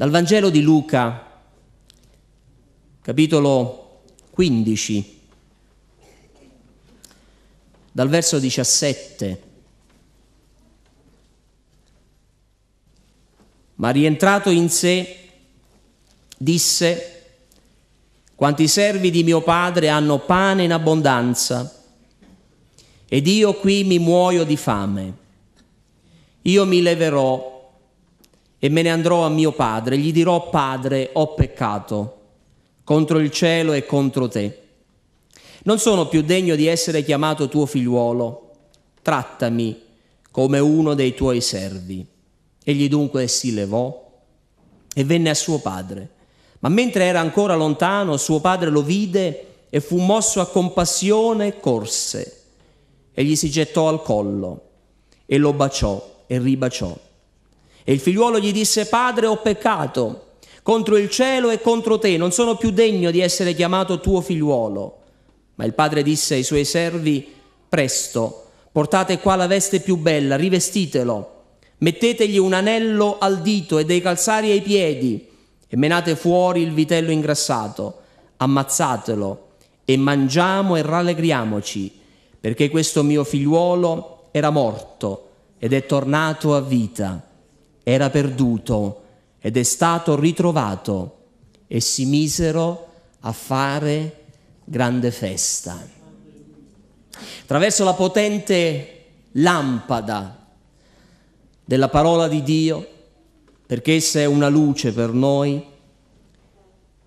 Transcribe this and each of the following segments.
Dal Vangelo di Luca, capitolo 15, dal verso 17. Ma rientrato in sé, disse, quanti servi di mio padre hanno pane in abbondanza, ed io qui mi muoio di fame. Io mi leverò e me ne andrò a mio padre, gli dirò padre, ho peccato contro il cielo e contro te. Non sono più degno di essere chiamato tuo figliuolo, trattami come uno dei tuoi servi. Egli dunque si levò e venne a suo padre. Ma mentre era ancora lontano, suo padre lo vide e fu mosso a compassione e corse. Egli si gettò al collo e lo baciò e ribaciò. E il figliuolo gli disse, Padre, ho peccato contro il cielo e contro te, non sono più degno di essere chiamato tuo figliuolo. Ma il padre disse ai suoi servi, presto, portate qua la veste più bella, rivestitelo, mettetegli un anello al dito e dei calzari ai piedi, e menate fuori il vitello ingrassato, ammazzatelo, e mangiamo e rallegriamoci, perché questo mio figliuolo era morto ed è tornato a vita era perduto ed è stato ritrovato e si misero a fare grande festa. Attraverso la potente lampada della parola di Dio, perché essa è una luce per noi,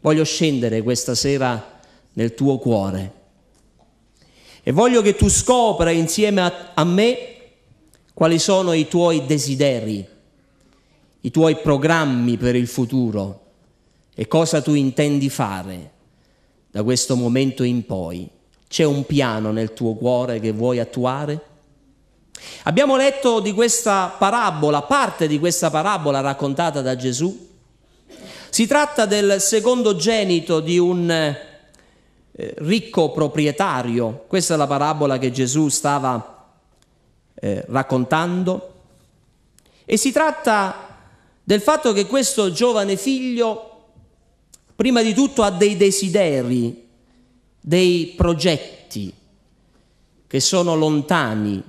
voglio scendere questa sera nel tuo cuore e voglio che tu scopra insieme a, me quali sono i tuoi desideri i tuoi programmi per il futuro e cosa tu intendi fare da questo momento in poi. C'è un piano nel tuo cuore che vuoi attuare? Abbiamo letto di questa parabola, parte di questa parabola raccontata da Gesù. Si tratta del secondogenito di un eh, ricco proprietario. Questa è la parabola che Gesù stava eh, raccontando. E si tratta del fatto che questo giovane figlio, prima di tutto, ha dei desideri, dei progetti che sono lontani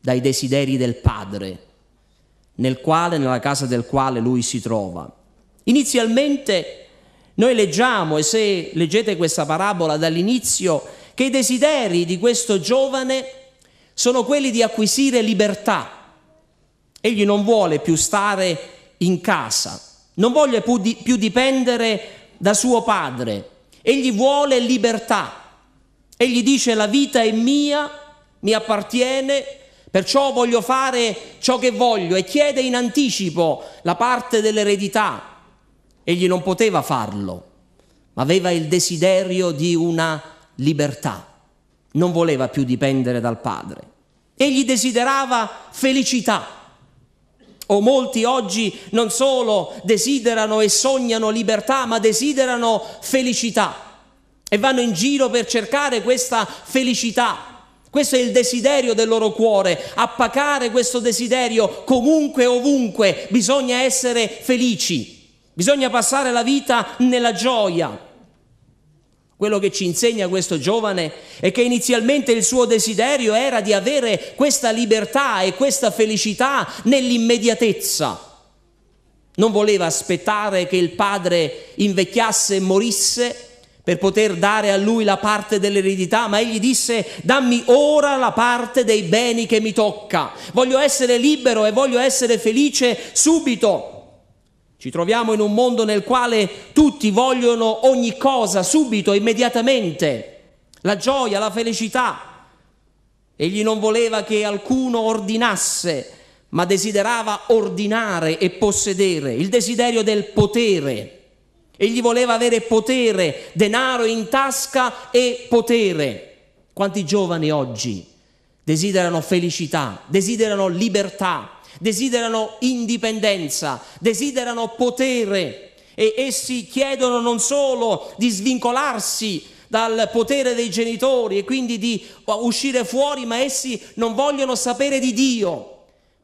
dai desideri del padre, nel quale, nella casa del quale lui si trova. Inizialmente noi leggiamo, e se leggete questa parabola dall'inizio, che i desideri di questo giovane sono quelli di acquisire libertà. Egli non vuole più stare in casa, non voglia più dipendere da suo padre, egli vuole libertà. Egli dice la vita è mia, mi appartiene, perciò voglio fare ciò che voglio e chiede in anticipo la parte dell'eredità. Egli non poteva farlo, ma aveva il desiderio di una libertà. Non voleva più dipendere dal padre. Egli desiderava felicità o molti oggi non solo desiderano e sognano libertà, ma desiderano felicità e vanno in giro per cercare questa felicità. Questo è il desiderio del loro cuore, appacare questo desiderio comunque, ovunque, bisogna essere felici, bisogna passare la vita nella gioia. Quello che ci insegna questo giovane è che inizialmente il suo desiderio era di avere questa libertà e questa felicità nell'immediatezza. Non voleva aspettare che il padre invecchiasse e morisse per poter dare a lui la parte dell'eredità, ma egli disse dammi ora la parte dei beni che mi tocca, voglio essere libero e voglio essere felice subito. Ci troviamo in un mondo nel quale tutti vogliono ogni cosa subito, immediatamente, la gioia, la felicità. Egli non voleva che alcuno ordinasse, ma desiderava ordinare e possedere, il desiderio del potere. Egli voleva avere potere, denaro in tasca e potere. Quanti giovani oggi desiderano felicità, desiderano libertà, desiderano indipendenza, desiderano potere e essi chiedono non solo di svincolarsi dal potere dei genitori e quindi di uh, uscire fuori, ma essi non vogliono sapere di Dio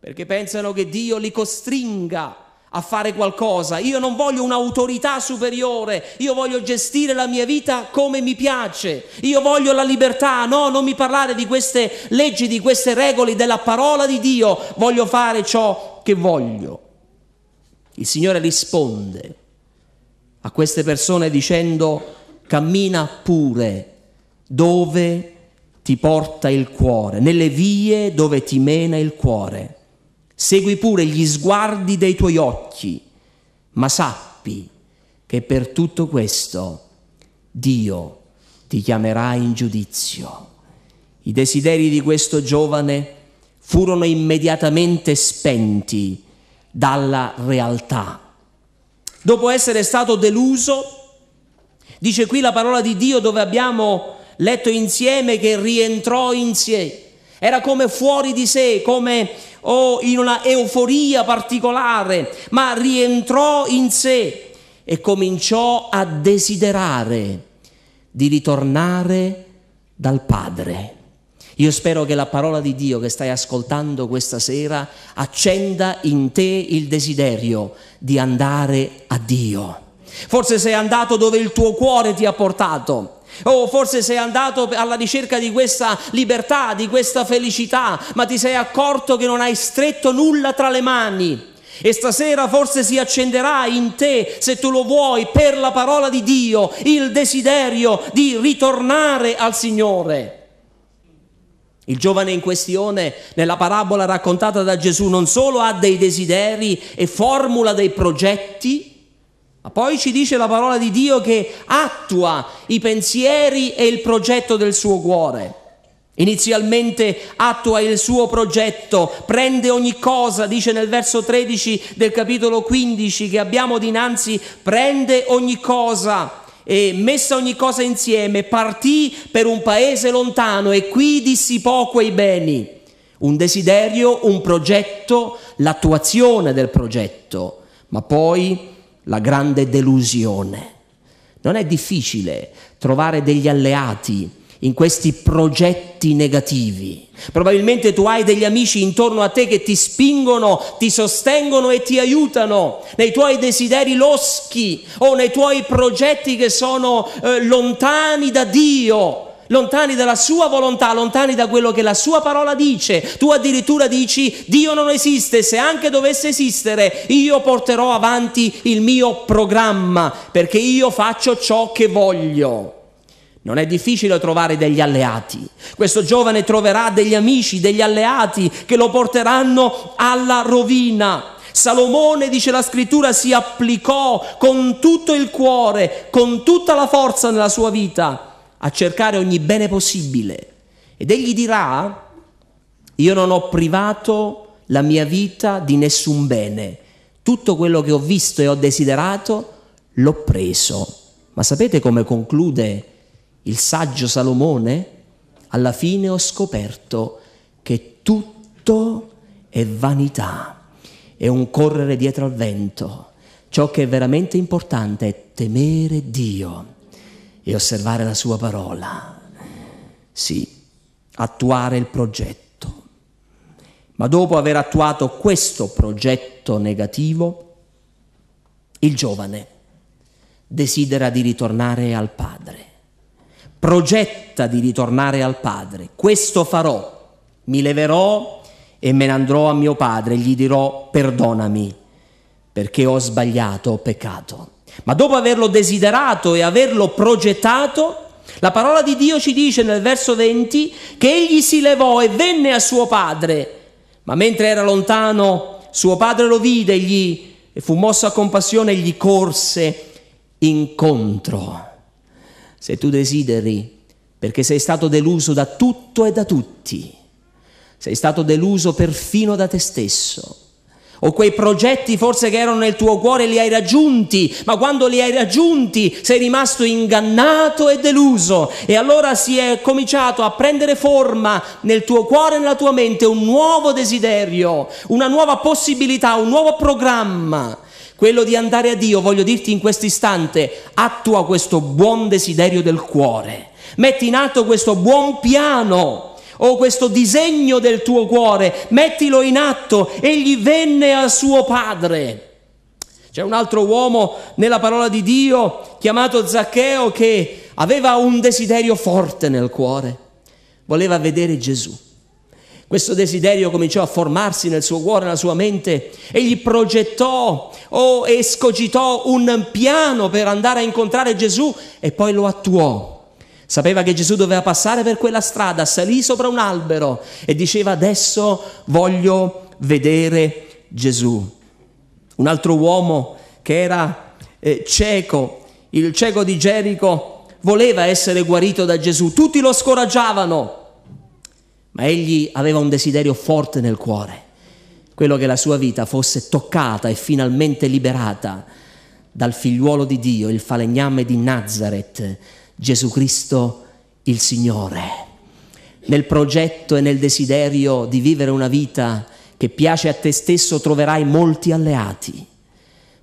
perché pensano che Dio li costringa a fare qualcosa, io non voglio un'autorità superiore, io voglio gestire la mia vita come mi piace, io voglio la libertà, no, non mi parlare di queste leggi, di queste regole, della parola di Dio, voglio fare ciò che voglio. Il Signore risponde a queste persone dicendo cammina pure dove ti porta il cuore, nelle vie dove ti mena il cuore segui pure gli sguardi dei tuoi occhi, ma sappi che per tutto questo Dio ti chiamerà in giudizio. I desideri di questo giovane furono immediatamente spenti dalla realtà. Dopo essere stato deluso, dice qui la parola di Dio dove abbiamo letto insieme che rientrò in sé, era come fuori di sé, come o in una euforia particolare, ma rientrò in sé e cominciò a desiderare di ritornare dal Padre. Io spero che la parola di Dio che stai ascoltando questa sera accenda in te il desiderio di andare a Dio. Forse sei andato dove il tuo cuore ti ha portato, o forse sei andato alla ricerca di questa libertà, di questa felicità, ma ti sei accorto che non hai stretto nulla tra le mani. E stasera forse si accenderà in te, se tu lo vuoi, per la parola di Dio, il desiderio di ritornare al Signore. Il giovane in questione, nella parabola raccontata da Gesù, non solo ha dei desideri e formula dei progetti, ma poi ci dice la parola di Dio che attua i pensieri e il progetto del suo cuore. Inizialmente attua il suo progetto, prende ogni cosa, dice nel verso 13 del capitolo 15 che abbiamo dinanzi, prende ogni cosa e messa ogni cosa insieme, partì per un paese lontano e qui dissipò quei beni. Un desiderio, un progetto, l'attuazione del progetto, ma poi la grande delusione. Non è difficile trovare degli alleati in questi progetti negativi. Probabilmente tu hai degli amici intorno a te che ti spingono, ti sostengono e ti aiutano nei tuoi desideri loschi o nei tuoi progetti che sono eh, lontani da Dio lontani dalla sua volontà, lontani da quello che la sua parola dice. Tu addirittura dici Dio non esiste, se anche dovesse esistere, io porterò avanti il mio programma perché io faccio ciò che voglio. Non è difficile trovare degli alleati. Questo giovane troverà degli amici, degli alleati che lo porteranno alla rovina. Salomone, dice la scrittura, si applicò con tutto il cuore, con tutta la forza nella sua vita a cercare ogni bene possibile. Ed egli dirà, io non ho privato la mia vita di nessun bene, tutto quello che ho visto e ho desiderato l'ho preso. Ma sapete come conclude il saggio Salomone? Alla fine ho scoperto che tutto è vanità, è un correre dietro al vento. Ciò che è veramente importante è temere Dio e osservare la sua parola. Sì, attuare il progetto. Ma dopo aver attuato questo progetto negativo, il giovane desidera di ritornare al padre, progetta di ritornare al padre. Questo farò, mi leverò e me ne andrò a mio padre, gli dirò perdonami perché ho sbagliato, ho peccato ma dopo averlo desiderato e averlo progettato, la parola di Dio ci dice nel verso 20 che egli si levò e venne a suo padre, ma mentre era lontano suo padre lo vide egli, e fu mosso a compassione e gli corse incontro. Se tu desideri, perché sei stato deluso da tutto e da tutti, sei stato deluso perfino da te stesso o quei progetti forse che erano nel tuo cuore li hai raggiunti, ma quando li hai raggiunti sei rimasto ingannato e deluso. E allora si è cominciato a prendere forma nel tuo cuore e nella tua mente un nuovo desiderio, una nuova possibilità, un nuovo programma. Quello di andare a Dio, voglio dirti in questo istante, attua questo buon desiderio del cuore. Metti in atto questo buon piano o oh, questo disegno del tuo cuore, mettilo in atto, egli venne a suo padre. C'è un altro uomo nella parola di Dio chiamato Zaccheo che aveva un desiderio forte nel cuore, voleva vedere Gesù. Questo desiderio cominciò a formarsi nel suo cuore, nella sua mente. Egli progettò o oh, escogitò un piano per andare a incontrare Gesù e poi lo attuò. Sapeva che Gesù doveva passare per quella strada, salì sopra un albero e diceva adesso voglio vedere Gesù. Un altro uomo che era eh, cieco, il cieco di Gerico, voleva essere guarito da Gesù. Tutti lo scoraggiavano, ma egli aveva un desiderio forte nel cuore, quello che la sua vita fosse toccata e finalmente liberata dal figliuolo di Dio, il falegname di Nazareth Gesù Cristo il Signore. Nel progetto e nel desiderio di vivere una vita che piace a te stesso troverai molti alleati,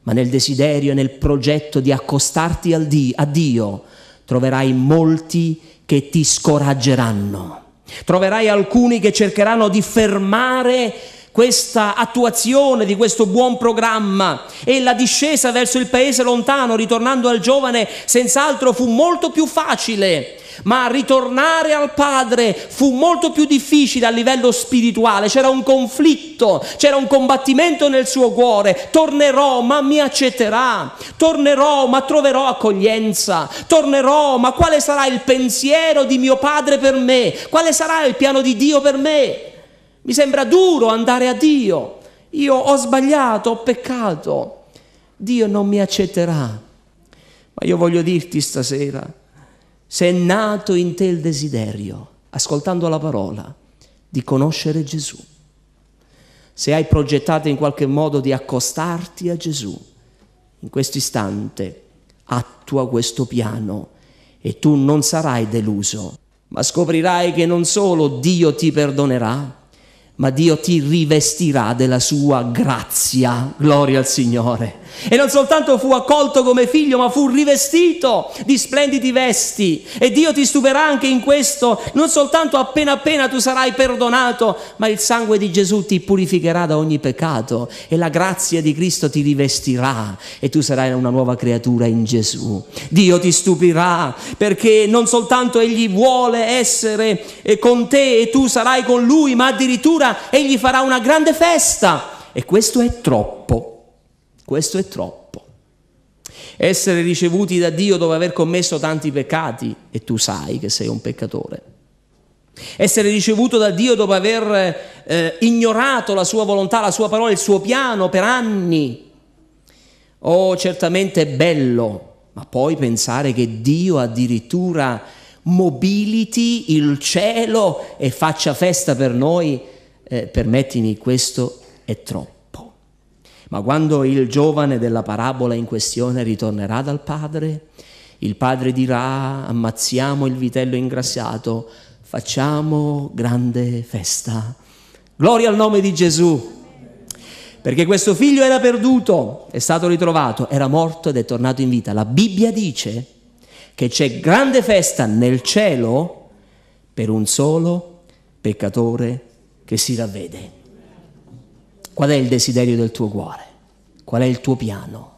ma nel desiderio e nel progetto di accostarti a Dio troverai molti che ti scoraggeranno. Troverai alcuni che cercheranno di fermare questa attuazione di questo buon programma e la discesa verso il paese lontano, ritornando al giovane, senz'altro fu molto più facile. Ma ritornare al padre fu molto più difficile a livello spirituale, c'era un conflitto, c'era un combattimento nel suo cuore. Tornerò, ma mi accetterà. Tornerò, ma troverò accoglienza. Tornerò, ma quale sarà il pensiero di mio padre per me? Quale sarà il piano di Dio per me? Mi sembra duro andare a Dio. Io ho sbagliato, ho peccato. Dio non mi accetterà. Ma io voglio dirti stasera, se è nato in te il desiderio, ascoltando la parola, di conoscere Gesù, se hai progettato in qualche modo di accostarti a Gesù, in questo istante attua questo piano e tu non sarai deluso, ma scoprirai che non solo Dio ti perdonerà, ma Dio ti rivestirà della sua grazia. Gloria al Signore. E non soltanto fu accolto come figlio, ma fu rivestito di splendidi vesti. E Dio ti stuperà anche in questo. Non soltanto appena appena tu sarai perdonato, ma il sangue di Gesù ti purificherà da ogni peccato e la grazia di Cristo ti rivestirà e tu sarai una nuova creatura in Gesù. Dio ti stupirà perché non soltanto Egli vuole essere eh, con te e tu sarai con Lui, ma addirittura allora egli farà una grande festa. E questo è troppo, questo è troppo. Essere ricevuti da Dio dopo aver commesso tanti peccati, e tu sai che sei un peccatore. Essere ricevuto da Dio dopo aver eh, ignorato la sua volontà, la sua parola, il suo piano per anni. Oh, certamente è bello, ma poi pensare che Dio addirittura mobiliti il cielo e faccia festa per noi eh, permettimi, questo è troppo. Ma quando il giovane della parabola in questione ritornerà dal padre, il padre dirà, ammazziamo il vitello ingrassato, facciamo grande festa. Gloria al nome di Gesù. Perché questo figlio era perduto, è stato ritrovato, era morto ed è tornato in vita. La Bibbia dice che c'è grande festa nel cielo per un solo peccatore che si ravvede. Qual è il desiderio del tuo cuore? Qual è il tuo piano?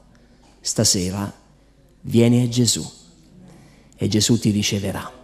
Stasera vieni a Gesù e Gesù ti riceverà.